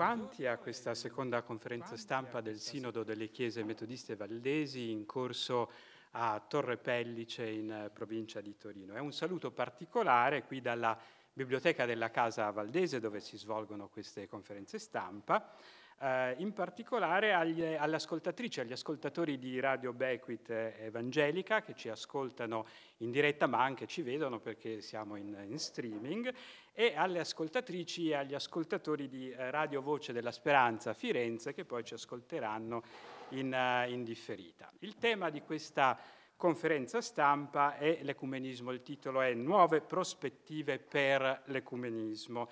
quanti a questa seconda conferenza stampa del Sinodo delle Chiese Metodiste Valdesi in corso a Torre Pellice in eh, provincia di Torino. È un saluto particolare qui dalla Biblioteca della Casa Valdese dove si svolgono queste conferenze stampa eh, in particolare agli, alle ascoltatrici, agli ascoltatori di Radio Bequit eh, Evangelica che ci ascoltano in diretta ma anche ci vedono perché siamo in, in streaming e alle ascoltatrici e agli ascoltatori di eh, Radio Voce della Speranza Firenze che poi ci ascolteranno in, eh, in differita. Il tema di questa conferenza stampa è l'ecumenismo, il titolo è Nuove prospettive per l'ecumenismo.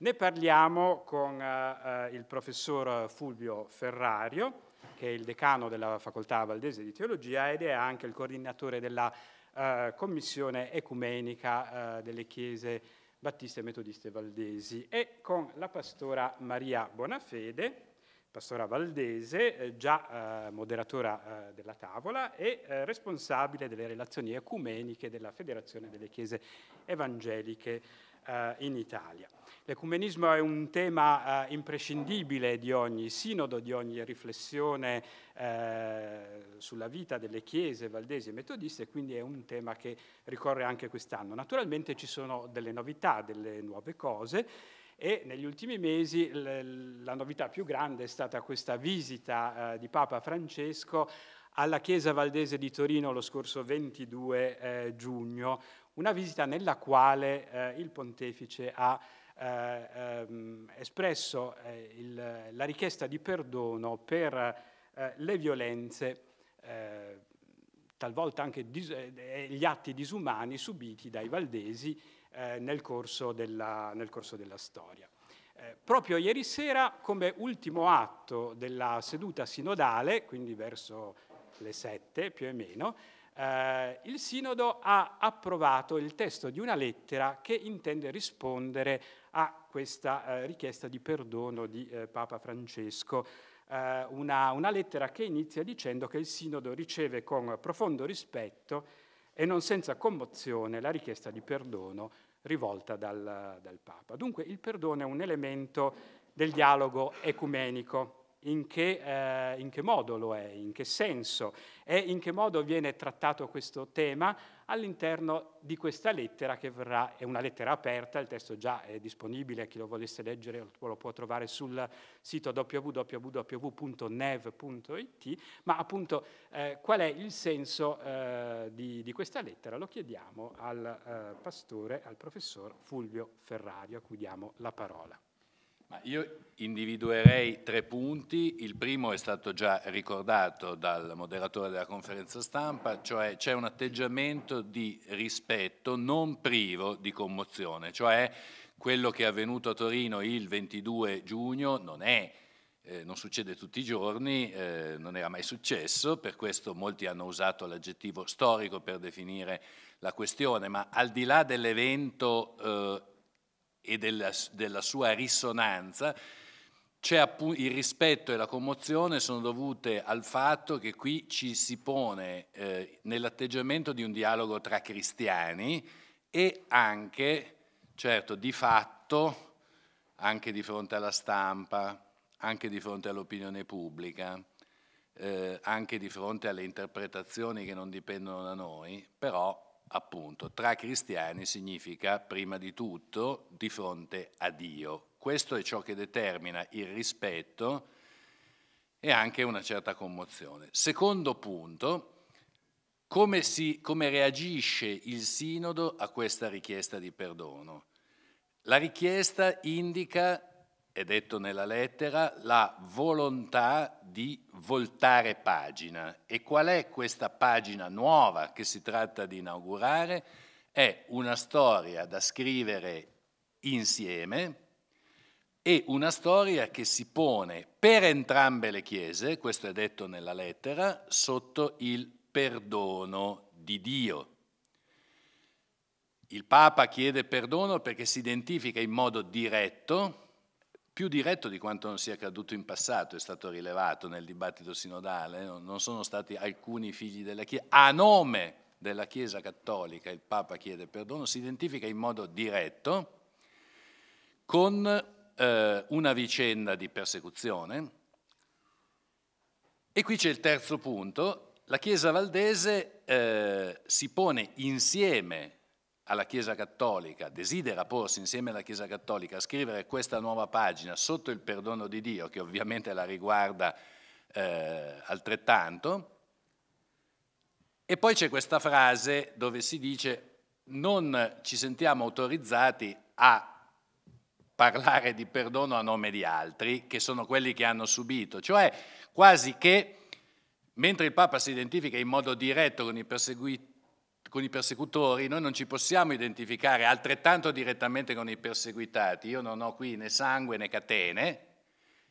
Ne parliamo con eh, eh, il professor Fulvio Ferrario, che è il decano della Facoltà Valdese di Teologia ed è anche il coordinatore della eh, Commissione Ecumenica eh, delle Chiese Battiste e Metodiste Valdesi e con la pastora Maria Bonafede, pastora Valdese, eh, già eh, moderatora della tavola e responsabile delle relazioni ecumeniche della Federazione delle Chiese Evangeliche eh, in Italia. L'ecumenismo è un tema eh, imprescindibile di ogni sinodo, di ogni riflessione eh, sulla vita delle chiese valdesi e metodiste, quindi è un tema che ricorre anche quest'anno. Naturalmente ci sono delle novità, delle nuove cose e negli ultimi mesi la novità più grande è stata questa visita eh, di Papa Francesco alla Chiesa Valdese di Torino lo scorso 22 eh, giugno, una visita nella quale eh, il pontefice ha eh, ehm, espresso eh, il, la richiesta di perdono per eh, le violenze, eh, talvolta anche eh, gli atti disumani subiti dai valdesi nel corso, della, nel, corso della, storia. proprio ieri sera, come ultimo atto della seduta sinodale, quindi verso le sette più o meno, eh, il Sinodo ha approvato il testo di una lettera che intende rispondere a questa eh, richiesta di perdono di eh, Papa Francesco. Eh, una, una lettera che inizia dicendo che il Sinodo riceve con profondo rispetto e non senza commozione la richiesta di perdono rivolta dal, dal Papa. Dunque il perdono è un elemento del dialogo ecumenico in che, eh, in che, modo lo è, in che senso e in che modo viene trattato questo tema all'interno di questa lettera che verrà, è una lettera aperta, il testo già è disponibile, chi lo volesse leggere lo può trovare sul sito www.nev.it, ma appunto eh, qual è il senso eh, di, di, questa lettera? Lo chiediamo al eh, pastore, al professor Fulvio Ferrario, a cui diamo la parola. Ma io individuerei tre punti. Il primo è stato già ricordato dal moderatore della conferenza stampa, cioè c'è un atteggiamento di rispetto non privo di commozione, cioè quello che è avvenuto a Torino il 22 giugno non è eh, non succede tutti i giorni, eh, non era mai successo, per questo molti hanno usato l'aggettivo storico per definire la questione, ma al di là dell'evento eh, e della, della sua risonanza, il rispetto e la commozione sono dovute al fatto che qui ci si pone eh, nell'atteggiamento di un dialogo tra cristiani e anche, certo, di fatto, anche di fronte alla stampa, anche di fronte all'opinione pubblica, eh, anche di fronte alle interpretazioni che non dipendono da noi, però appunto, tra cristiani significa prima di tutto di fronte a Dio. Questo è ciò che determina il rispetto e anche una certa commozione. Secondo punto, come, si, come reagisce il Sinodo a questa richiesta di perdono? La richiesta indica è detto nella lettera, la volontà di voltare pagina. E qual è questa pagina nuova che si tratta di inaugurare? È una storia da scrivere insieme e una storia che si pone per entrambe le chiese, questo è detto nella lettera, sotto il perdono di Dio. Il Papa chiede perdono perché si identifica in modo diretto più diretto di quanto non sia accaduto in passato, è stato rilevato nel dibattito sinodale, non sono stati alcuni figli della Chiesa, a nome della Chiesa cattolica il Papa chiede perdono, si identifica in modo diretto con eh, una vicenda di persecuzione. E qui c'è il terzo punto, la Chiesa valdese eh, si pone insieme alla Chiesa Cattolica, desidera porsi insieme alla Chiesa Cattolica a scrivere questa nuova pagina sotto il perdono di Dio, che ovviamente la riguarda eh, altrettanto, e poi c'è questa frase dove si dice non ci sentiamo autorizzati a parlare di perdono a nome di altri, che sono quelli che hanno subito, cioè quasi che mentre il Papa si identifica in modo diretto con i perseguiti, con i persecutori, noi non ci possiamo identificare altrettanto direttamente con i perseguitati, io non ho qui né sangue né catene,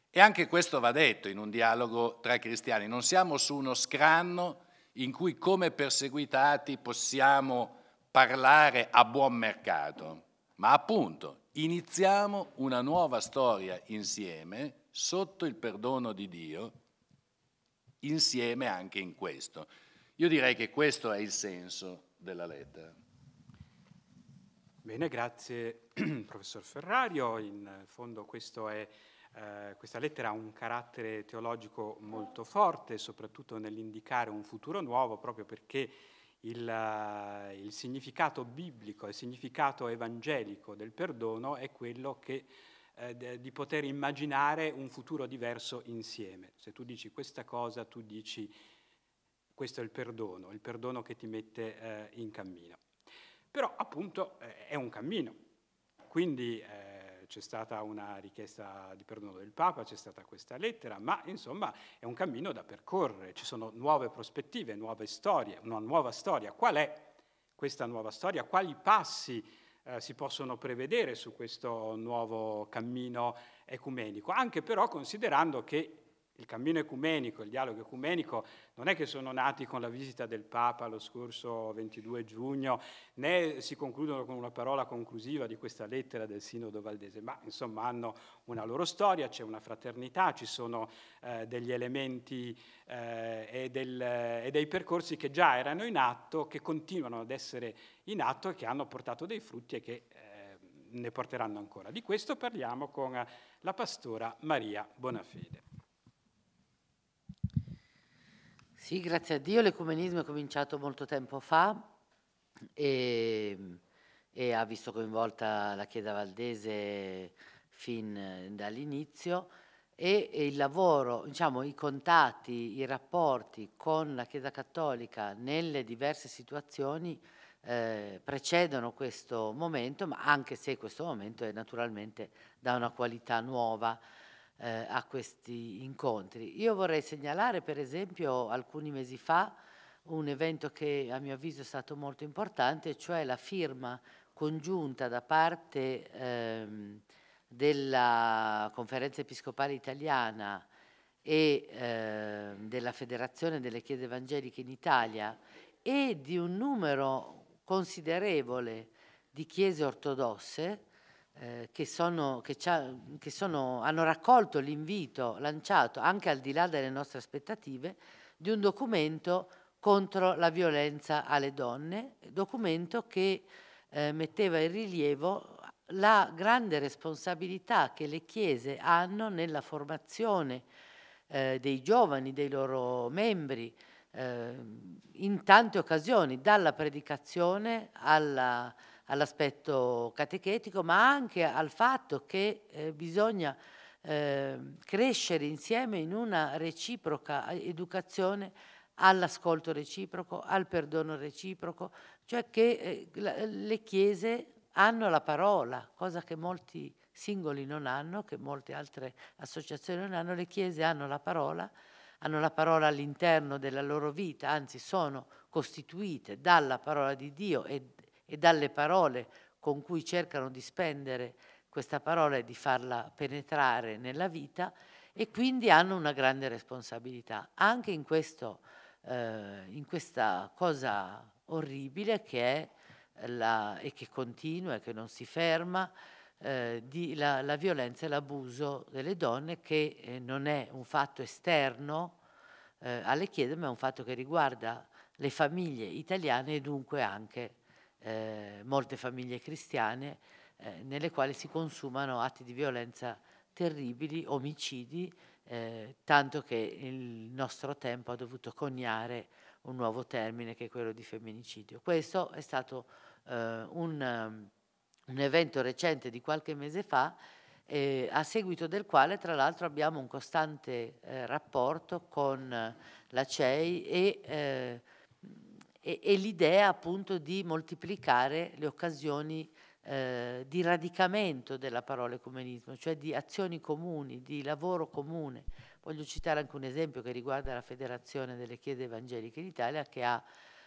e anche questo va detto in un dialogo tra cristiani, non siamo su uno scranno in cui come perseguitati possiamo parlare a buon mercato, ma appunto iniziamo una nuova storia insieme, sotto il perdono di Dio, insieme anche in questo. Io direi che questo è il senso della lettera. Bene, grazie professor Ferrario. In fondo è, eh, questa lettera ha un carattere teologico molto forte, soprattutto nell'indicare un futuro nuovo, proprio perché il, eh, il significato biblico, il significato evangelico del perdono è quello che eh, di poter immaginare un futuro diverso insieme. Se tu dici questa cosa, tu dici questo è il perdono, il perdono che ti mette eh, in cammino. Però appunto eh, è un cammino, quindi eh, c'è stata una richiesta di perdono del Papa, c'è stata questa lettera, ma insomma è un cammino da percorrere, ci sono nuove prospettive, nuove storie, una nuova storia. Qual è questa nuova storia? Quali passi eh, si possono prevedere su questo nuovo cammino ecumenico? Anche però considerando che il cammino ecumenico, il dialogo ecumenico non è che sono nati con la visita del Papa lo scorso 22 giugno, né si concludono con una parola conclusiva di questa lettera del Sinodo Valdese, ma insomma hanno una loro storia, c'è una fraternità, ci sono eh, degli elementi eh, e, del, e dei percorsi che già erano in atto, che continuano ad essere in atto e che hanno portato dei frutti e che eh, ne porteranno ancora. Di questo parliamo con la pastora Maria Bonafede. Sì, grazie a Dio l'ecumenismo è cominciato molto tempo fa e, e ha visto coinvolta la Chiesa Valdese fin eh, dall'inizio e, e, il lavoro, diciamo, i contatti, i rapporti con la Chiesa Cattolica nelle diverse situazioni eh, precedono questo momento, ma anche se questo momento è naturalmente da una qualità nuova eh, a questi incontri. Io vorrei segnalare per esempio alcuni mesi fa un evento che a mio avviso è stato molto importante, cioè la firma congiunta da parte ehm, della Conferenza Episcopale Italiana e eh, della Federazione delle Chiese Evangeliche in Italia e di un numero considerevole di chiese ortodosse eh, che, sono, che, che sono, hanno raccolto l'invito lanciato anche al di là delle nostre aspettative di un documento contro la violenza alle donne, documento che eh, metteva in rilievo la grande responsabilità che le chiese hanno nella formazione eh, dei giovani, dei loro membri, eh, in tante occasioni, dalla predicazione alla all'aspetto catechetico, ma anche al fatto che eh, bisogna eh, crescere insieme in una reciproca eh, educazione all'ascolto reciproco, al perdono reciproco, cioè che eh, le chiese hanno la parola, cosa che molti singoli non hanno, che molte altre associazioni non hanno, le chiese hanno la parola, hanno la parola all'interno della loro vita, anzi sono costituite dalla parola di Dio e e dalle parole con cui cercano di spendere questa parola e di farla penetrare nella vita e quindi hanno una grande responsabilità anche in, questo, eh, in questa cosa orribile che è la, e che continua e che non si ferma eh, di la, la, violenza e l'abuso delle donne che eh, non è un fatto esterno eh, alle chiese ma è un fatto che riguarda le famiglie italiane e dunque anche eh, molte famiglie cristiane eh, nelle quali si consumano atti di violenza terribili, omicidi, eh, tanto che il nostro tempo ha dovuto coniare un nuovo termine che è quello di femminicidio. Questo è stato eh, un, um, un evento recente di qualche mese fa eh, a seguito del quale tra l'altro abbiamo un costante eh, rapporto con la CEI e eh, e, e l'idea appunto di moltiplicare le occasioni eh, di radicamento della parola ecumenismo, cioè di azioni comuni, di lavoro comune. Voglio citare anche un esempio che riguarda la Federazione delle Chiese Evangeliche d'Italia che ha,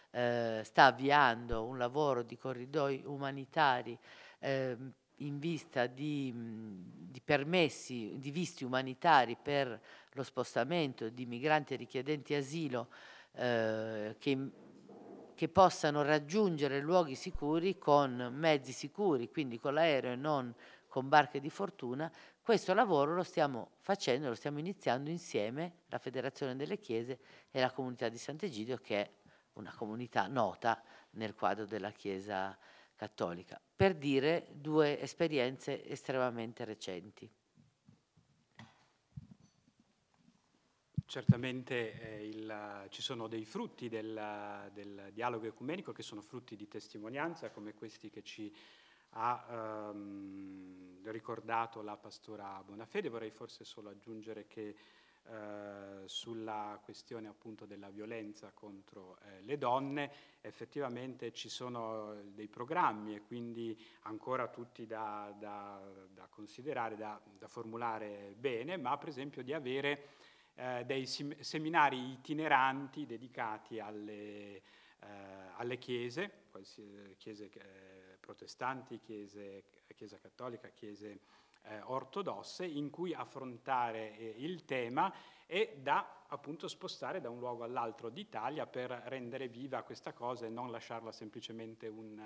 eh, sta avviando un lavoro di corridoi umanitari eh, in vista di, di, permessi, di visti umanitari per lo spostamento di migranti richiedenti asilo eh, che che possano raggiungere luoghi sicuri con mezzi sicuri, quindi con l'aereo e non con barche di fortuna, questo lavoro lo stiamo facendo, lo stiamo iniziando insieme la Federazione delle Chiese e la comunità di Sant'Egidio che è una comunità nota nel quadro della Chiesa cattolica, per dire due esperienze estremamente recenti. Certamente eh, il, ci sono dei frutti del, del, dialogo ecumenico che sono frutti di testimonianza, come questi che ci ha ehm, ricordato la pastora Bonafede. Vorrei forse solo aggiungere che eh, sulla questione appunto della violenza contro eh, le donne, effettivamente ci sono dei programmi e quindi ancora tutti da, da, da considerare, da, da formulare bene, ma per esempio di avere eh, dei seminari itineranti dedicati alle, eh, alle chiese, chiese eh, protestanti, chiese, chiesa cattolica, chiese eh, ortodosse, in cui affrontare eh, il tema e da appunto spostare da un luogo all'altro d'Italia per rendere viva questa cosa e non lasciarla semplicemente un,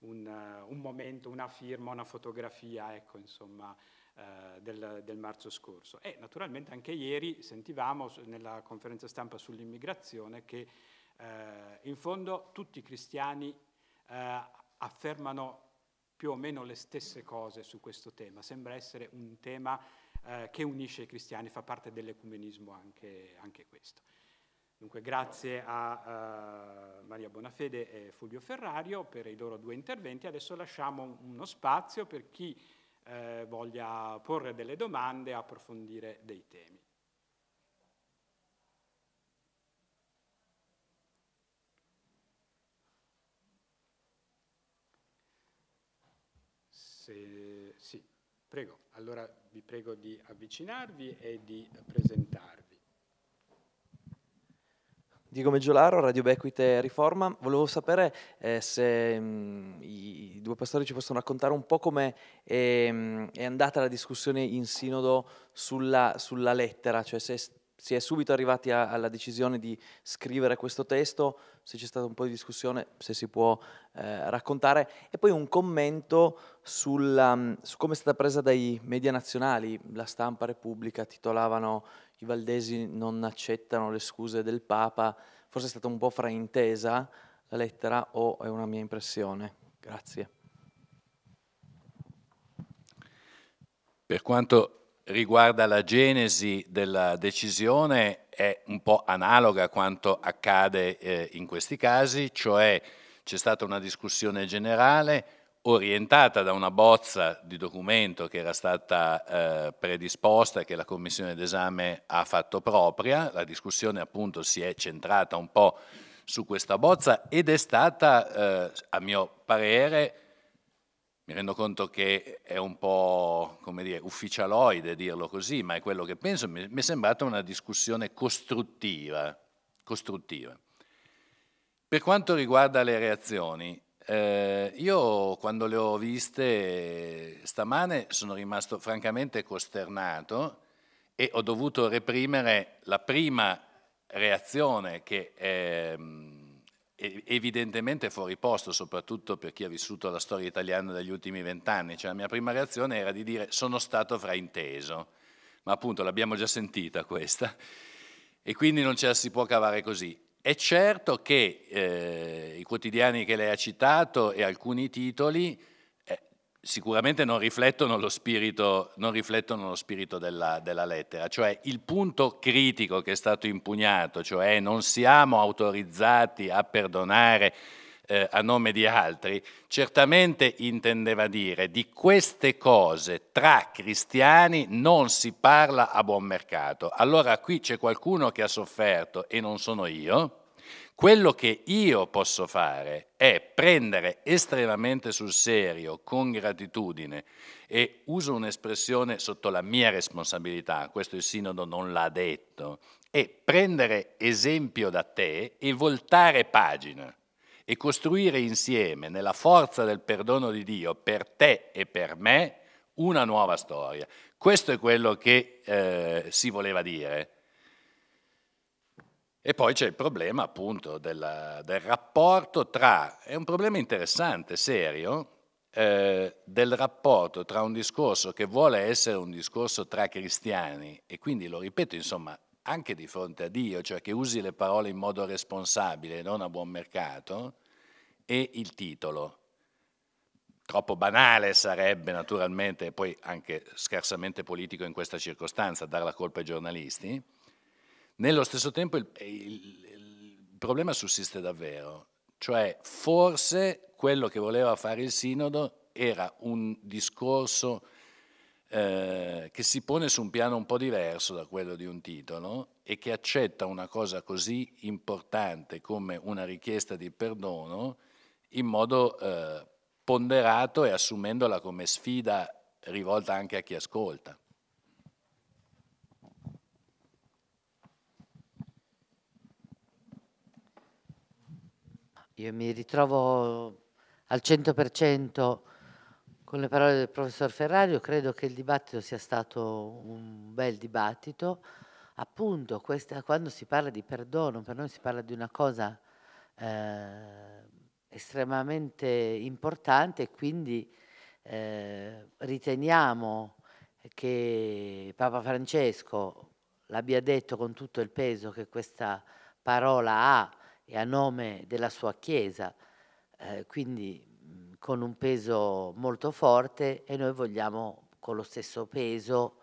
un, un momento, una firma, una fotografia, ecco insomma eh, del, del, marzo scorso. E naturalmente anche ieri sentivamo nella conferenza stampa sull'immigrazione che eh, in fondo tutti i cristiani eh, affermano più o meno le stesse cose su questo tema, sembra essere un tema eh, che unisce i cristiani, fa parte dell'ecumenismo anche, anche questo. Dunque grazie a uh, Maria Bonafede e Fulvio Ferrario per i loro due interventi. Adesso lasciamo uno spazio per chi eh, voglia porre delle domande e approfondire dei temi. Se, sì, prego, allora vi prego di avvicinarvi e di presentarvi. Diego Meggiolaro, Radio Bequite Riforma. Volevo sapere eh, se mh, mm, i, i, due pastori ci possono raccontare un po' come ehm, è, andata la discussione in sinodo sulla, sulla lettera, cioè se si è subito arrivati a, alla decisione di scrivere questo testo, se c'è stata un po' di discussione, se si può eh, raccontare, e poi un commento sulla, mm, su come è stata presa dai media nazionali, la stampa, Repubblica, titolavano i valdesi non accettano le scuse del Papa, forse è stata un po' fraintesa la lettera o è una mia impressione. Grazie. Per quanto riguarda la genesi della decisione, è un po' analoga a quanto accade eh, in questi casi, cioè c'è stata una discussione generale, orientata da una bozza di documento che era stata eh, predisposta, che la commissione d'esame ha fatto propria, la discussione appunto si è centrata un po' su questa bozza ed è stata, eh, a mio parere, mi rendo conto che è un po' come dire, ufficialoide dirlo così, ma è quello che penso, mi è sembrata una discussione costruttiva. costruttiva. Per quanto riguarda le reazioni, eh, io quando le ho viste stamane sono rimasto francamente costernato e ho dovuto reprimere la prima reazione che ehm, è evidentemente fuori posto, soprattutto per chi ha vissuto la storia italiana degli ultimi vent'anni. Cioè, la mia prima reazione era di dire sono stato frainteso, ma appunto l'abbiamo già sentita questa e quindi non ce la si può cavare così. È certo che eh, i quotidiani che lei ha citato e alcuni titoli eh, sicuramente non riflettono lo spirito, riflettono lo spirito della, della, lettera, cioè il punto critico che è stato impugnato, cioè non siamo autorizzati a perdonare eh, a nome di altri, certamente intendeva dire di queste cose tra cristiani non si parla a buon mercato. Allora qui c'è qualcuno che ha sofferto e non sono io, quello che io posso fare è prendere estremamente sul serio, con gratitudine, e uso un'espressione sotto la mia responsabilità, questo il sinodo non l'ha detto, è prendere esempio da te e voltare pagina e costruire insieme, nella forza del perdono di Dio, per te e per me, una nuova storia. Questo è quello che eh, si voleva dire e poi c'è il problema appunto del, del rapporto tra, è un problema interessante, serio, eh, del rapporto tra un discorso che vuole essere un discorso tra cristiani e quindi lo ripeto insomma anche di fronte a Dio, cioè che usi le parole in modo responsabile, non a buon mercato, e il titolo. Troppo banale sarebbe naturalmente, poi anche scarsamente politico in questa circostanza, dare la colpa ai giornalisti, nello stesso tempo il, il, il problema sussiste davvero, cioè forse quello che voleva fare il sinodo era un discorso eh, che si pone su un piano un po' diverso da quello di un titolo e che accetta una cosa così importante come una richiesta di perdono in modo eh, ponderato e assumendola come sfida rivolta anche a chi ascolta. io mi ritrovo al 100% con le parole del professor Ferrario, credo che il dibattito sia stato un bel dibattito. Appunto, questa, quando si parla di perdono, per noi si parla di una cosa eh, estremamente importante e quindi eh, riteniamo che Papa Francesco l'abbia detto con tutto il peso che questa parola ha e a nome della sua Chiesa, eh, quindi mh, con un peso molto forte e noi vogliamo con lo stesso peso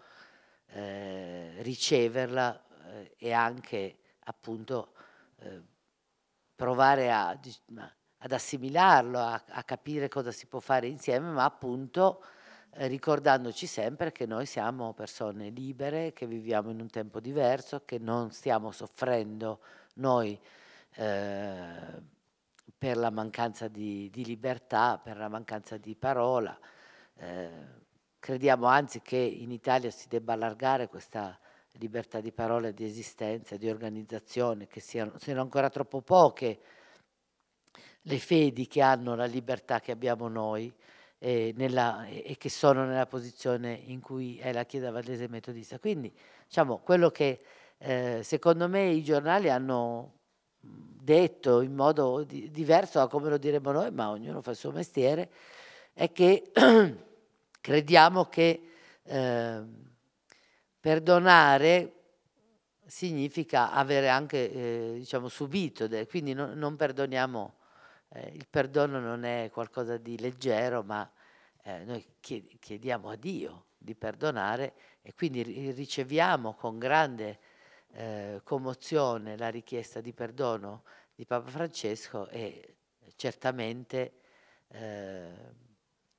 eh, riceverla eh, e anche appunto eh, provare a, ad assimilarlo, a, a, capire cosa si può fare insieme, ma appunto eh, ricordandoci sempre che noi siamo persone libere, che viviamo in un tempo diverso, che non stiamo soffrendo noi eh, per la mancanza di, di, libertà, per la mancanza di parola. Eh, crediamo anzi che in Italia si debba allargare questa libertà di parola, di esistenza, di organizzazione, che siano, siano ancora troppo poche le fedi che hanno la libertà che abbiamo noi e, nella, e, che sono nella posizione in cui è la Chiesa Vallese Metodista. Quindi diciamo quello che eh, secondo me i giornali hanno detto in modo di, diverso da come lo diremmo noi, ma ognuno fa il suo mestiere, è che crediamo che eh, perdonare significa avere anche eh, diciamo, subito, quindi no, non perdoniamo, eh, il perdono non è qualcosa di leggero, ma eh, noi chiediamo a Dio di perdonare e quindi riceviamo con grande eh, commozione la richiesta di perdono di Papa Francesco e certamente eh,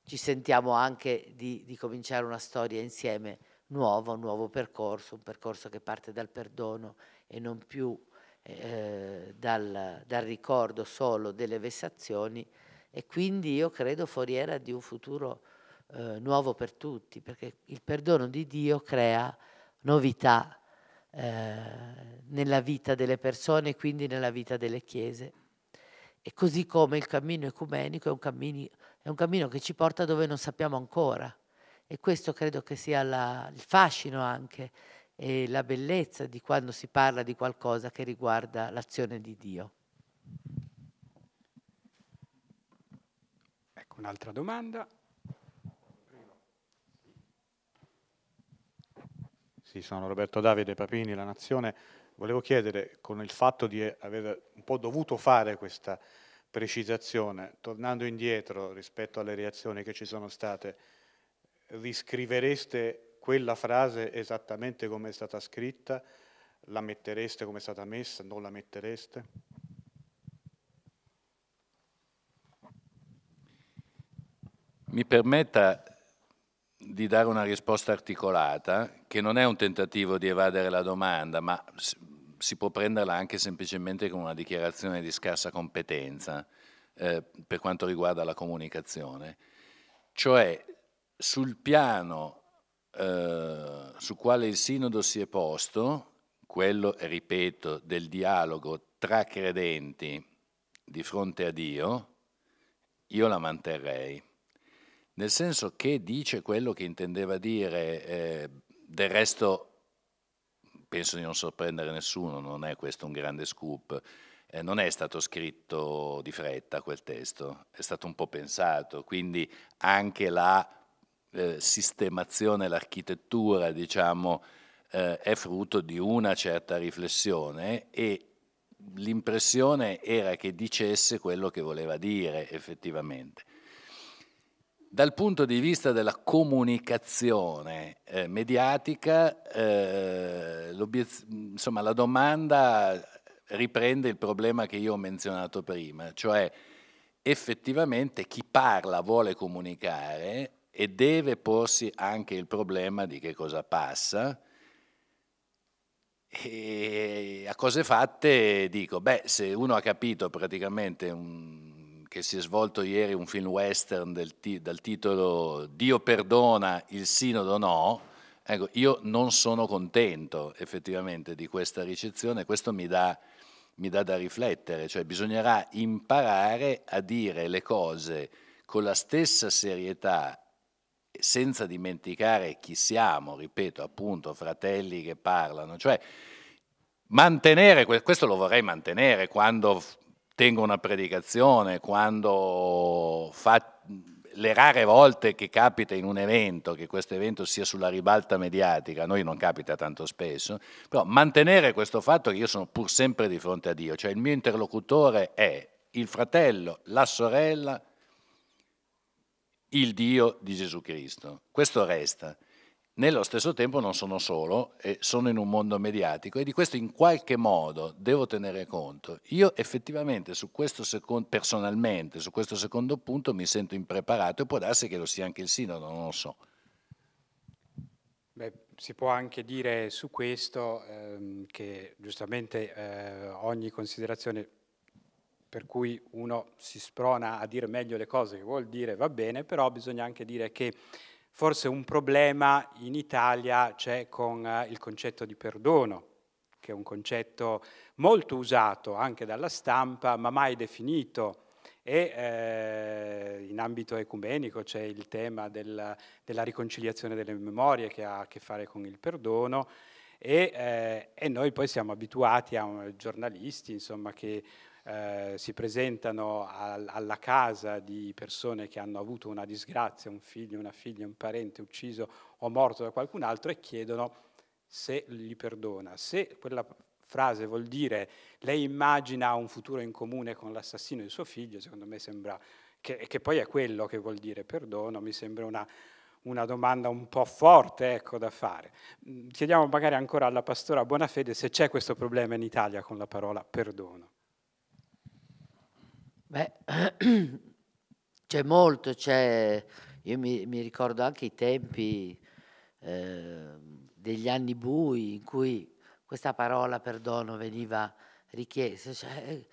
ci sentiamo anche di, di, cominciare una storia insieme nuova, un nuovo percorso, un percorso che parte dal perdono e non più eh, dal, dal ricordo solo delle vessazioni e quindi io credo foriera di un futuro eh, nuovo per tutti, perché il perdono di Dio crea novità eh, nella vita delle persone e quindi nella vita delle chiese. E così come il cammino ecumenico è un cammino, è un cammino che ci porta dove non sappiamo ancora. E questo credo che sia la, il fascino anche e la bellezza di quando si parla di qualcosa che riguarda l'azione di Dio. Ecco un'altra domanda. Sì, sono Roberto Davide Papini, La Nazione. Volevo chiedere, con il fatto di aver un po' dovuto fare questa precisazione, tornando indietro rispetto alle reazioni che ci sono state, riscrivereste quella frase esattamente come è stata scritta? La mettereste come è stata messa? Non la mettereste? Mi permetta di dare una risposta articolata che non è un tentativo di evadere la domanda, ma si può prenderla anche semplicemente come una dichiarazione di scarsa competenza eh, per quanto riguarda la comunicazione. Cioè, sul piano eh, su quale il Sinodo si è posto, quello, ripeto, del dialogo tra credenti di fronte a Dio, io la manterrei. Nel senso che dice quello che intendeva dire eh, del resto, penso di non sorprendere nessuno, non è questo un grande scoop. Eh, non è stato scritto di fretta quel testo, è stato un po' pensato, quindi anche la eh, sistemazione, l'architettura, diciamo, eh, è frutto di una certa riflessione e l'impressione era che dicesse quello che voleva dire effettivamente. Dal punto di vista della comunicazione eh, mediatica, eh, insomma, la domanda riprende il problema che io ho menzionato prima, cioè effettivamente chi parla vuole comunicare e deve porsi anche il problema di che cosa passa. E a cose fatte dico, beh, se uno ha capito praticamente un che si è svolto ieri un film western del, dal titolo Dio perdona, il sinodo no, ecco, io non sono contento effettivamente di questa ricezione, questo mi dà, mi dà da riflettere, cioè bisognerà imparare a dire le cose con la stessa serietà senza dimenticare chi siamo, ripeto, appunto, fratelli che parlano, cioè mantenere, questo lo vorrei mantenere quando tengo una predicazione, quando fa, le rare volte che capita in un evento, che questo evento sia sulla ribalta mediatica, a noi non capita tanto spesso, però mantenere questo fatto che io sono pur sempre di fronte a Dio, cioè il mio interlocutore è il fratello, la sorella, il Dio di Gesù Cristo. Questo resta nello stesso tempo non sono solo e sono in un mondo mediatico e di questo in qualche modo devo tenere conto. Io effettivamente su questo secondo, personalmente su questo secondo punto mi sento impreparato e può darsi che lo sia anche il sinodo, non lo so. Beh, si può anche dire su questo ehm, che giustamente eh, ogni considerazione per cui uno si sprona a dire meglio le cose che vuol dire va bene, però bisogna anche dire che Forse un problema in Italia c'è con eh, il concetto di perdono, che è un concetto molto usato anche dalla stampa, ma mai definito. E eh, in ambito ecumenico c'è il tema del, della riconciliazione delle memorie che ha a che fare con il perdono. E, eh, e noi poi siamo abituati a eh, giornalisti insomma, che eh, si presentano al, alla casa di persone che hanno avuto una disgrazia, un figlio, una figlia, un parente ucciso o morto da qualcun altro e chiedono se gli perdona. Se quella frase vuol dire lei immagina un futuro in comune con l'assassino di suo figlio, secondo me sembra che, che poi è quello che vuol dire perdono, mi sembra una una domanda un po' forte ecco, da fare. Mm, chiediamo magari ancora alla pastora Buonafede se c'è questo problema in Italia con la parola perdono. Beh, c'è molto, c'è, io mi, mi, ricordo anche i tempi eh, degli anni bui in cui questa parola perdono veniva richiesta. Cioè, eh,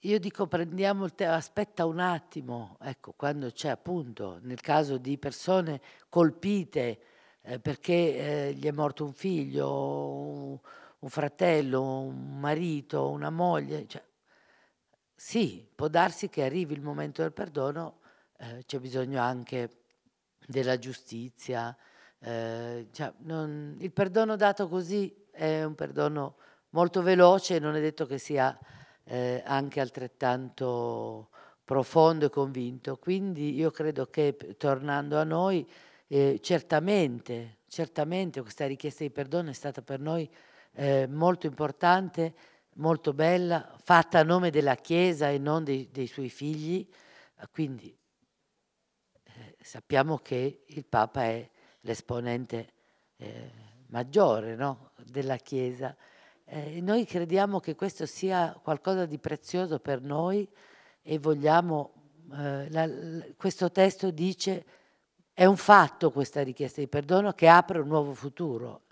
io dico prendiamo il tempo, aspetta un attimo, ecco, quando c'è appunto, nel caso di persone colpite eh, perché eh, gli è morto un figlio, un, un fratello, un marito, una moglie, cioè, sì, può darsi che arrivi il momento del perdono, eh, c'è bisogno anche della giustizia. Eh, cioè, non, il perdono dato così è un perdono molto veloce e non è detto che sia eh, anche altrettanto profondo e convinto. Quindi io credo che tornando a noi, eh, certamente, certamente questa richiesta di perdono è stata per noi eh, molto importante molto bella, fatta a nome della Chiesa e non dei, dei suoi figli, eh, quindi eh, sappiamo che il Papa è l'esponente eh, maggiore no? della Chiesa. Eh, noi crediamo che questo sia qualcosa di prezioso per noi e vogliamo, eh, la, questo testo dice, è un fatto questa richiesta di perdono che apre un nuovo futuro.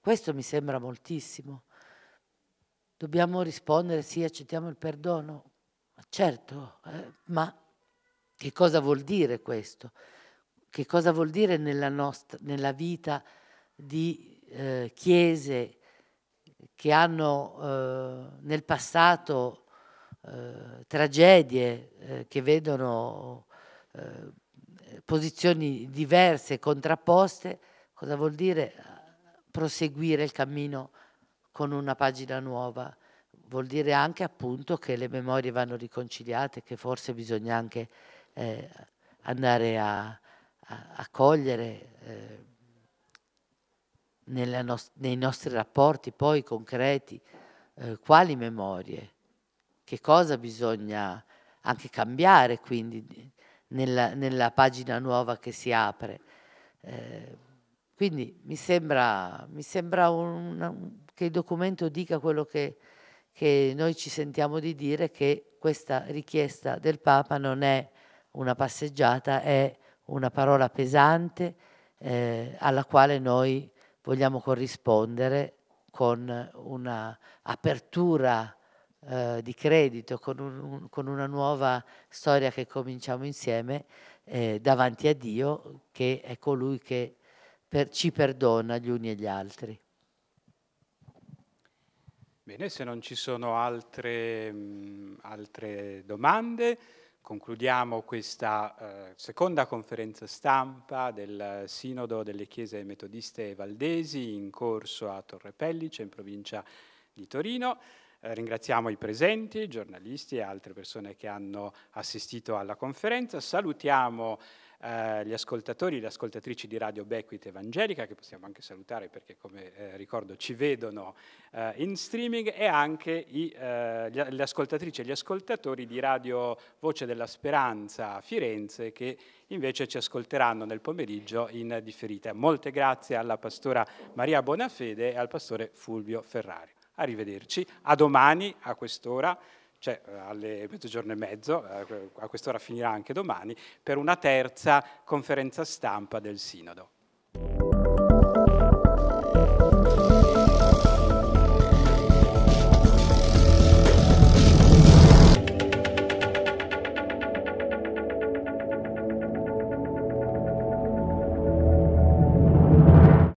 Questo mi sembra moltissimo dobbiamo rispondere sì, accettiamo il perdono. Certo, eh, ma che cosa vuol dire questo? Che cosa vuol dire nella, nostra, nella vita di eh, chiese che hanno eh, nel passato eh, tragedie eh, che vedono eh, posizioni diverse, contrapposte? Cosa vuol dire proseguire il cammino? con una pagina nuova. Vuol dire anche appunto che le memorie vanno riconciliate, che forse bisogna anche eh, andare a, a, a cogliere eh, nos nei nostri rapporti poi concreti eh, quali memorie, che cosa bisogna anche cambiare quindi nella, nella pagina nuova che si apre. Eh, quindi mi sembra, mi sembra una, che il documento dica quello che, che noi ci sentiamo di dire, che questa richiesta del Papa non è una passeggiata, è una parola pesante eh, alla quale noi vogliamo corrispondere con un'apertura eh, di credito, con, un, con, una nuova storia che cominciamo insieme eh, davanti a Dio, che è colui che per, ci perdona gli uni e gli altri. Bene, se non ci sono altre, mh, mm, altre domande, concludiamo questa eh, seconda conferenza stampa del Sinodo delle Chiese Metodiste Valdesi in corso a Torre Pellice, in provincia di Torino. Eh, ringraziamo i presenti, i giornalisti e altre persone che hanno assistito alla conferenza. Salutiamo eh, gli ascoltatori e le ascoltatrici di Radio Bequit Evangelica, che possiamo anche salutare perché, come eh, ricordo, ci vedono in streaming, e anche le ascoltatrici e gli ascoltatori di Radio Voce della Speranza Firenze, che invece ci ascolteranno nel pomeriggio in differita. Molte grazie alla pastora Maria Bonafede e al pastore Fulvio Ferrari arrivederci, a domani a quest'ora, cioè eh, alle mezzogiorno e mezzo, eh, a quest'ora finirà anche domani, per una terza conferenza stampa del Sinodo.